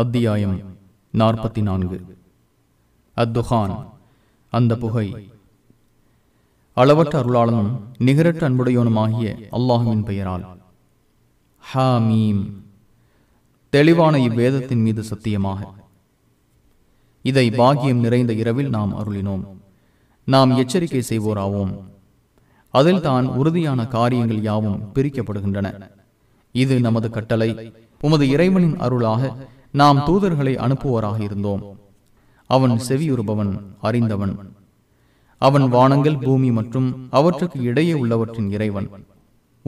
அத்தியாயம் நாற்பத்தி நான்கு அத்துஹான் அந்த புகை அளவற்ற அருளாளனும் நிகரற்ற அன்புடையோனுமாகிய அல்லாஹுவின் பெயரால் ஹாமீம் தெளிவான இவ்வேதத்தின் மீது சத்தியமாக இதை பாகியம் நிறைந்த இரவில் நாம் அருளினோம் நாம் எச்சரிக்கை செய்வோராவோம் அதில் தான் உறுதியான காரியங்கள் யாவும் பிரிக்கப்படுகின்றன இது நமது கட்டளை உமது இறைவனின் அருளாக நாம் தூதர்களை அனுப்புவோராக இருந்தோம் அவன் செவியுறுபவன் அறிந்தவன் அவன் வானங்கள் பூமி மற்றும் அவற்றுக்கு இடையே உள்ளவற்றின் இறைவன்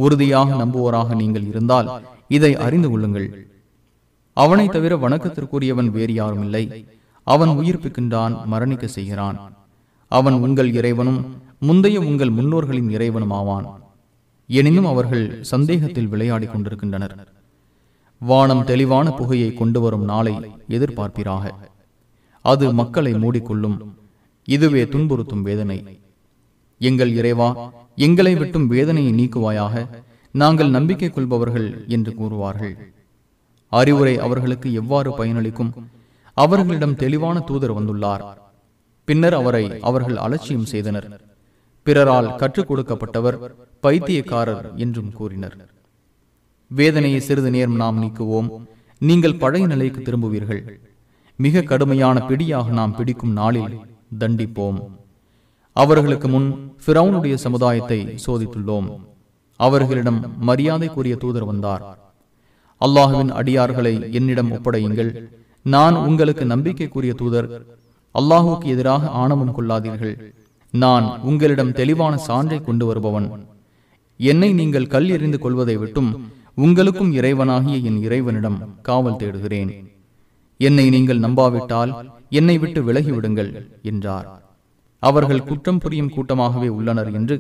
உறுதியாக நம்புவோராக நீங்கள் இருந்தால் இதை அறிந்து கொள்ளுங்கள் அவனை தவிர வணக்கத்திற்குரியவன் வேறு யாரும் இல்லை அவன் உயிர்ப்பிக்கின்றான் மரணிக்க செய்கிறான் அவன் உங்கள் இறைவனும் முந்தைய உங்கள் முன்னோர்களின் இறைவனும் ஆவான் எனினும் அவர்கள் சந்தேகத்தில் விளையாடிக் கொண்டிருக்கின்றனர் வானம் தெளிவான புகையை கொண்டு வரும் நாளை எதிர்பார்ப்பிறாக அது மக்களை மூடிக்கொள்ளும் இதுவே துன்புறுத்தும் வேதனை எங்கள் இறைவா எங்களை விட்டும் வேதனையை நீக்குவாயாக நாங்கள் நம்பிக்கை கொள்பவர்கள் என்று கூறுவார்கள் அறிவுரை அவர்களுக்கு எவ்வாறு பயனளிக்கும் அவர்களிடம் தெளிவான தூதர் வந்துள்ளார் பின்னர் அவரை அவர்கள் அலட்சியம் செய்தனர் பிறரால் கற்றுக் கொடுக்கப்பட்டவர் பைத்தியக்காரர் என்றும் கூறினர் வேதனையை சிறிது நேரம் நாம் நீக்குவோம் நீங்கள் பழைய நிலைக்கு திரும்புவீர்கள் மிக கடுமையான பிடியாக நாம் பிடிக்கும் நாளில் தண்டிப்போம் அவர்களுக்கு முன் பிரவுனுடைய சமுதாயத்தை சோதித்துள்ளோம் அவர்களிடம் கூறிய தூதர் வந்தார் அல்லாஹுவின் அடியார்களை என்னிடம் ஒப்படையுங்கள் நான் உங்களுக்கு நம்பிக்கைக்குரிய தூதர் அல்லாஹுக்கு எதிராக ஆணவம் கொள்ளாதீர்கள் நான் உங்களிடம் தெளிவான சான்றை கொண்டு வருபவன் என்னை நீங்கள் கல் எறிந்து கொள்வதை விட்டும் உங்களுக்கும் இறைவனாகிய என் இறைவனிடம் காவல் தேடுகிறேன் என்னை நீங்கள் நம்பாவிட்டால் என்னை விட்டு விலகிவிடுங்கள் என்றார் அவர்கள் குற்றம் புரியும் கூட்டமாகவே உள்ளனர் என்று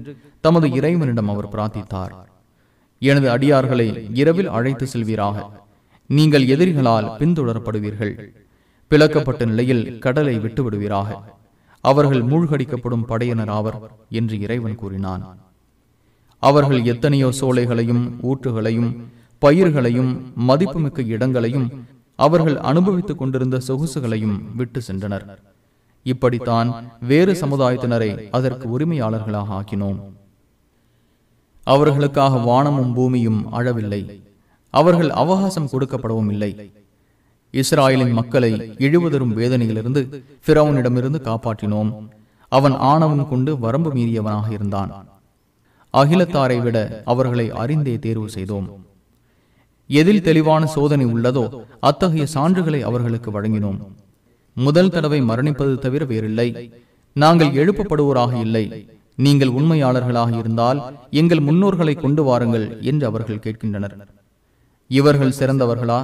தமது இறைவனிடம் அவர் பிரார்த்தித்தார் எனது அடியார்களை இரவில் அழைத்து செல்வீராக நீங்கள் எதிரிகளால் பின்தொடரப்படுவீர்கள் பிளக்கப்பட்ட நிலையில் கடலை விட்டுவிடுவீராக அவர்கள் மூழ்கடிக்கப்படும் படையினர் ஆவர் என்று இறைவன் கூறினான் அவர்கள் எத்தனையோ சோலைகளையும் ஊற்றுகளையும் பயிர்களையும் மதிப்புமிக்க இடங்களையும் அவர்கள் அனுபவித்துக் கொண்டிருந்த சொகுசுகளையும் விட்டு சென்றனர் இப்படித்தான் வேறு சமுதாயத்தினரை அதற்கு உரிமையாளர்களாக ஆக்கினோம் அவர்களுக்காக வானமும் பூமியும் அழவில்லை அவர்கள் அவகாசம் கொடுக்கப்படவும் இல்லை இஸ்ராயலின் மக்களை இழிவுதரும் வேதனையிலிருந்து பிறவனிடமிருந்து காப்பாற்றினோம் அவன் ஆணவம் கொண்டு வரம்பு மீறியவனாக இருந்தான் அகிலத்தாரை விட அவர்களை அறிந்தே தேர்வு செய்தோம் எதில் தெளிவான சோதனை உள்ளதோ அத்தகைய சான்றுகளை அவர்களுக்கு வழங்கினோம் முதல் தடவை மரணிப்பது தவிர வேறில்லை நாங்கள் எழுப்பப்படுவோராக இல்லை நீங்கள் உண்மையாளர்களாக இருந்தால் எங்கள் முன்னோர்களை கொண்டு வாருங்கள் என்று அவர்கள் கேட்கின்றனர் இவர்கள் சிறந்தவர்களா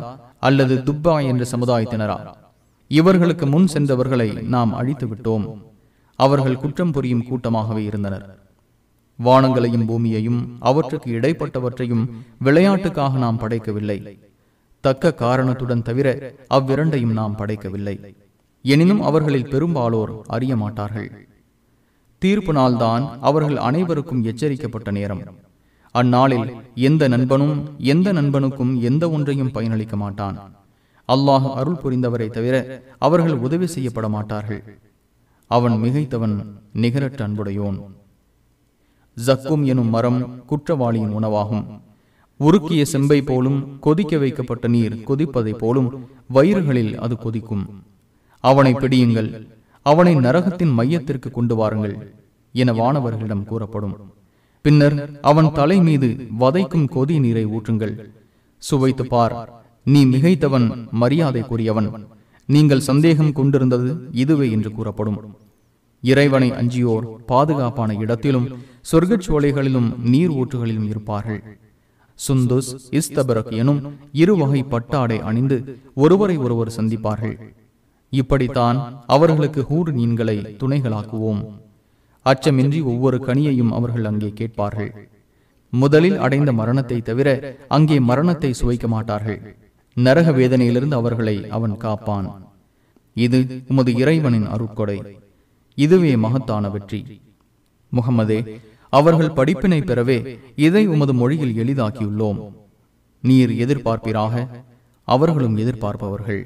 அல்லது துப்பா என்ற சமுதாயத்தினரா இவர்களுக்கு முன் சென்றவர்களை நாம் அழித்து விட்டோம் அவர்கள் குற்றம் புரியும் கூட்டமாகவே இருந்தனர் வானங்களையும் பூமியையும் அவற்றுக்கு இடைப்பட்டவற்றையும் விளையாட்டுக்காக நாம் படைக்கவில்லை தக்க காரணத்துடன் தவிர அவ்விரண்டையும் நாம் படைக்கவில்லை எனினும் அவர்களில் பெரும்பாலோர் அறிய மாட்டார்கள் தீர்ப்பு நாள்தான் அவர்கள் அனைவருக்கும் எச்சரிக்கப்பட்ட நேரம் அந்நாளில் எந்த நண்பனும் எந்த நண்பனுக்கும் எந்த ஒன்றையும் பயனளிக்க மாட்டான் அல்லாஹ் அருள் புரிந்தவரை தவிர அவர்கள் உதவி செய்யப்பட மாட்டார்கள் அவன் மிகைத்தவன் நிகரற்ற அன்புடையோன் ஜக்கும் எனும் மரம் குற்றவாளியின் உணவாகும் உருக்கிய செம்பை போலும் கொதிக்க வைக்கப்பட்ட நீர் கொதிப்பதை போலும் வயிறுகளில் அது கொதிக்கும் அவனை பிடியுங்கள் அவனை நரகத்தின் மையத்திற்கு கொண்டு வாருங்கள் என வானவர்களிடம் கூறப்படும் பின்னர் அவன் தலை மீது வதைக்கும் கொதி நீரை ஊற்றுங்கள் சுவைத்து பார் நீ மிகைத்தவன் மரியாதைக்குரியவன் நீங்கள் சந்தேகம் கொண்டிருந்தது இதுவே என்று கூறப்படும் இறைவனை அஞ்சியோர் பாதுகாப்பான இடத்திலும் சொர்க்கச்சோலைகளிலும் நீர் ஊற்றுகளிலும் இருப்பார்கள் சுந்துஸ் இஸ்தபரக் எனும் இரு வகை பட்டாடை அணிந்து ஒருவரை ஒருவர் சந்திப்பார்கள் இப்படித்தான் அவர்களுக்கு ஹூர் நீன்களை துணைகளாக்குவோம் அச்சமின்றி ஒவ்வொரு கனியையும் அவர்கள் அங்கே கேட்பார்கள் முதலில் அடைந்த மரணத்தை தவிர அங்கே மரணத்தை சுவைக்க மாட்டார்கள் நரக வேதனையிலிருந்து அவர்களை அவன் காப்பான் இது உமது இறைவனின் அருட்கொடை இதுவே மகத்தான வெற்றி முகமதே அவர்கள் படிப்பினை பெறவே இதை உமது மொழியில் எளிதாக்கியுள்ளோம் நீர் எதிர்பார்ப்பிராக அவர்களும் எதிர்பார்ப்பவர்கள்